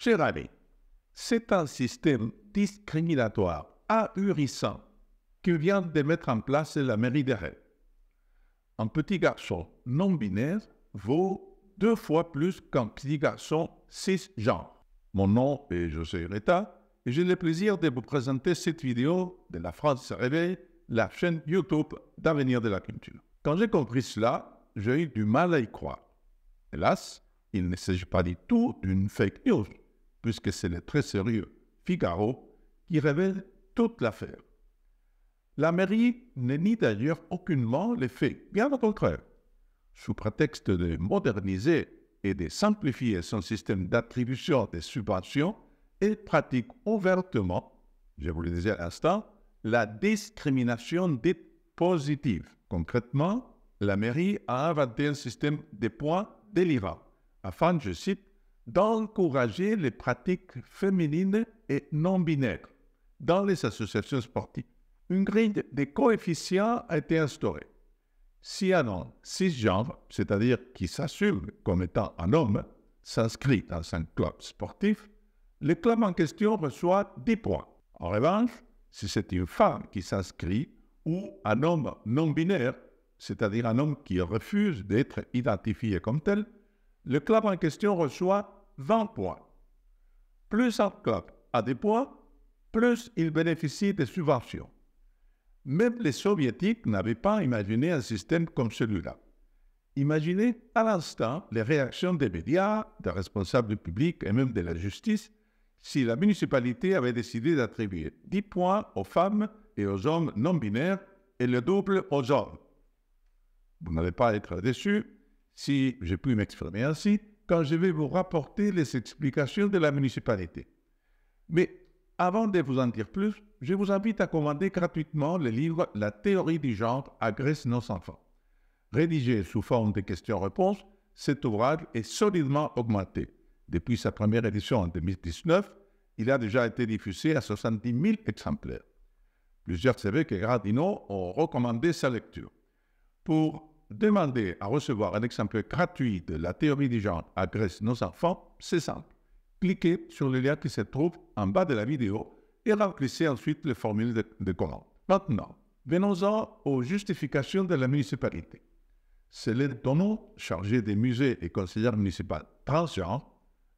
Chers amis, c'est un système discriminatoire ahurissant que vient de mettre en place la mairie de Rennes. Un petit garçon non binaire vaut deux fois plus qu'un petit garçon cisgenre. Mon nom est José Reta et j'ai le plaisir de vous présenter cette vidéo de la France se réveille, la chaîne YouTube d'avenir de la culture. Quand j'ai compris cela, j'ai eu du mal à y croire. Hélas, il ne s'agit pas du tout d'une fake news puisque c'est le très sérieux Figaro qui révèle toute l'affaire. La mairie ne nie d'ailleurs aucunement les faits, bien au contraire. Sous prétexte de moderniser et de simplifier son système d'attribution des subventions, elle pratique ouvertement, je vous le disais à l'instant, la discrimination dite positive. Concrètement, la mairie a inventé un système de points délivrant, afin, je cite, d'encourager les pratiques féminines et non binaires dans les associations sportives. Une grille des coefficients a été instaurée. Si un homme cisgenre, c'est-à-dire qui s'assume comme étant un homme, s'inscrit dans un club sportif, le club en question reçoit 10 points. En revanche, si c'est une femme qui s'inscrit ou un homme non binaire, c'est-à-dire un homme qui refuse d'être identifié comme tel, le club en question reçoit 20 points. Plus un club a des points, plus il bénéficie des subventions. Même les soviétiques n'avaient pas imaginé un système comme celui-là. Imaginez à l'instant les réactions des médias, des responsables du public et même de la justice si la municipalité avait décidé d'attribuer 10 points aux femmes et aux hommes non binaires et le double aux hommes. Vous n'allez pas être déçu si j'ai pu m'exprimer ainsi, quand je vais vous rapporter les explications de la municipalité. Mais avant de vous en dire plus, je vous invite à commander gratuitement le livre La théorie du genre agresse nos enfants. Rédigé sous forme de questions-réponses, cet ouvrage est solidement augmenté. Depuis sa première édition en 2019, il a déjà été diffusé à 70 000 exemplaires. Plusieurs évêques et gradinaux ont recommandé sa lecture. Pour demander à recevoir un exemple gratuit de la théorie du genre agresse nos enfants, c'est simple. Cliquez sur le lien qui se trouve en bas de la vidéo et remplissez ensuite le formulaire de, commande. Maintenant, venons-en aux justifications de la municipalité. C'est chargé des musées et conseillère municipale transgenre,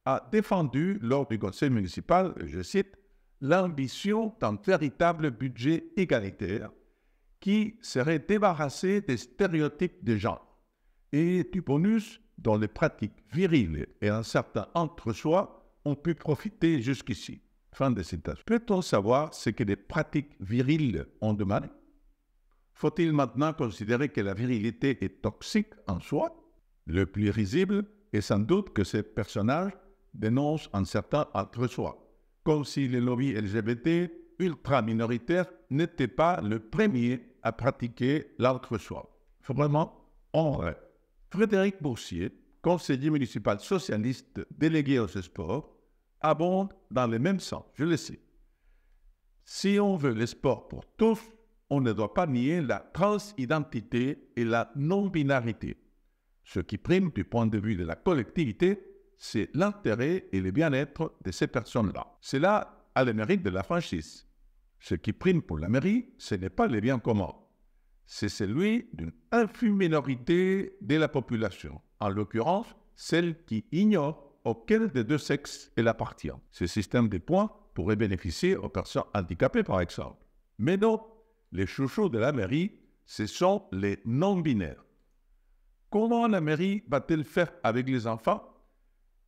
a défendu lors du conseil municipal, je cite, l'ambition d'un véritable budget égalitaire qui serait débarrassé des stéréotypes de genre. Et du bonus dont les pratiques viriles et un certain entre-soi ont pu profiter jusqu'ici. Fin de citation. Peut-on savoir ce que les pratiques viriles ont de mal Faut-il maintenant considérer que la virilité est toxique en soi Le plus risible est sans doute que ces personnages dénoncent un certain entre-soi, comme si les lobbies LGBT ultra minoritaire n'était pas le premier à pratiquer l'autre soi Vraiment, on Frédéric Boursier, conseiller municipal socialiste délégué au sport, abonde dans le même sens. Je le sais. Si on veut le sport pour tous, on ne doit pas nier la transidentité et la non-binarité. Ce qui prime du point de vue de la collectivité, c'est l'intérêt et le bien-être de ces personnes-là. Cela a le mérite de la franchise. Ce qui prime pour la mairie, ce n'est pas les biens communs, c'est celui d'une infime minorité de la population, en l'occurrence celle qui ignore auquel des deux sexes elle appartient. Ce système de points pourrait bénéficier aux personnes handicapées, par exemple. Mais non, les chouchous de la mairie, ce sont les non-binaires. Comment la mairie va-t-elle faire avec les enfants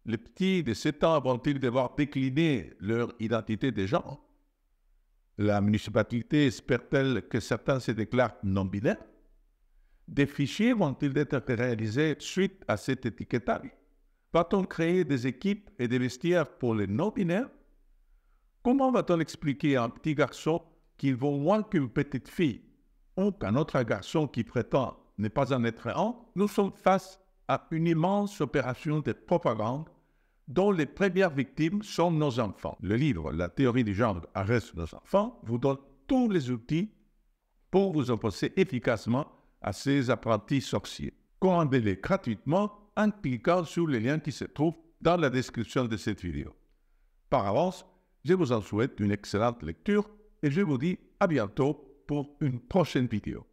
Les petits de 7 ans vont-ils devoir décliner leur identité de genre la municipalité espère-t-elle que certains se déclarent non-binaires Des fichiers vont-ils être réalisés suite à cet étiquetage Va-t-on créer des équipes et des vestiaires pour les non-binaires Comment va-t-on expliquer à un petit garçon qu'il vaut moins qu'une petite fille ou qu'un autre garçon qui prétend ne pas en être un Nous sommes face à une immense opération de propagande dont les premières victimes sont nos enfants. Le livre La théorie du genre arrête nos enfants vous donne tous les outils pour vous opposer efficacement à ces apprentis sorciers. Commandez-les gratuitement en cliquant sur le lien qui se trouve dans la description de cette vidéo. Par avance, je vous en souhaite une excellente lecture et je vous dis à bientôt pour une prochaine vidéo.